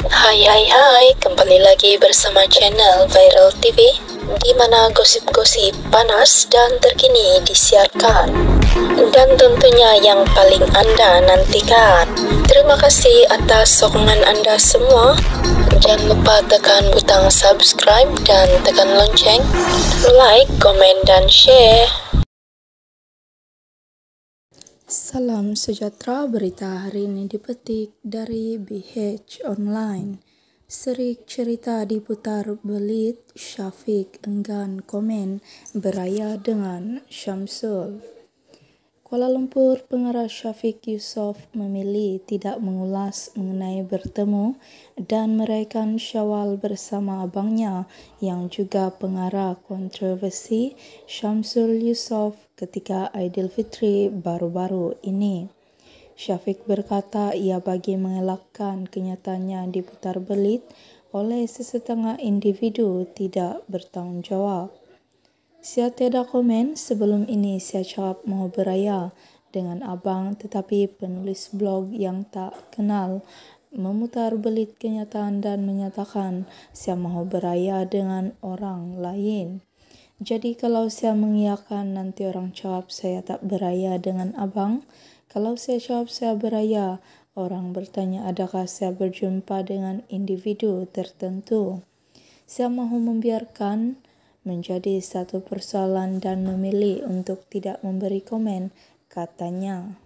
Hai hai hai, kembali lagi bersama channel Viral TV di mana gosip-gosip panas dan terkini disiarkan dan tentunya yang paling Anda nantikan. Terima kasih atas sokongan Anda semua. Jangan lupa tekan butang subscribe dan tekan lonceng, like, komen, dan share. Salam sejahtera berita hari ini dipetik dari BH Online. Serik cerita diputar belit Syafiq enggan komen beraya dengan Syamsul. Kuala Lumpur, pengarah Syafiq Yusof memilih tidak mengulas mengenai bertemu dan meraihkan syawal bersama abangnya yang juga pengarah kontroversi Syamsul Yusof ketika Aidilfitri Fitri baru-baru ini. Syafiq berkata ia bagi mengelakkan kenyataannya diputar belit oleh sesetengah individu tidak bertanggungjawab. Saya tidak komen sebelum ini saya jawab mau beraya dengan abang tetapi penulis blog yang tak kenal memutar belit kenyataan dan menyatakan saya mau beraya dengan orang lain. Jadi kalau saya mengiyakan nanti orang jawab saya tak beraya dengan abang, kalau saya jawab saya beraya, orang bertanya adakah saya berjumpa dengan individu tertentu. Saya mau membiarkan menjadi satu persoalan dan memilih untuk tidak memberi komen, katanya.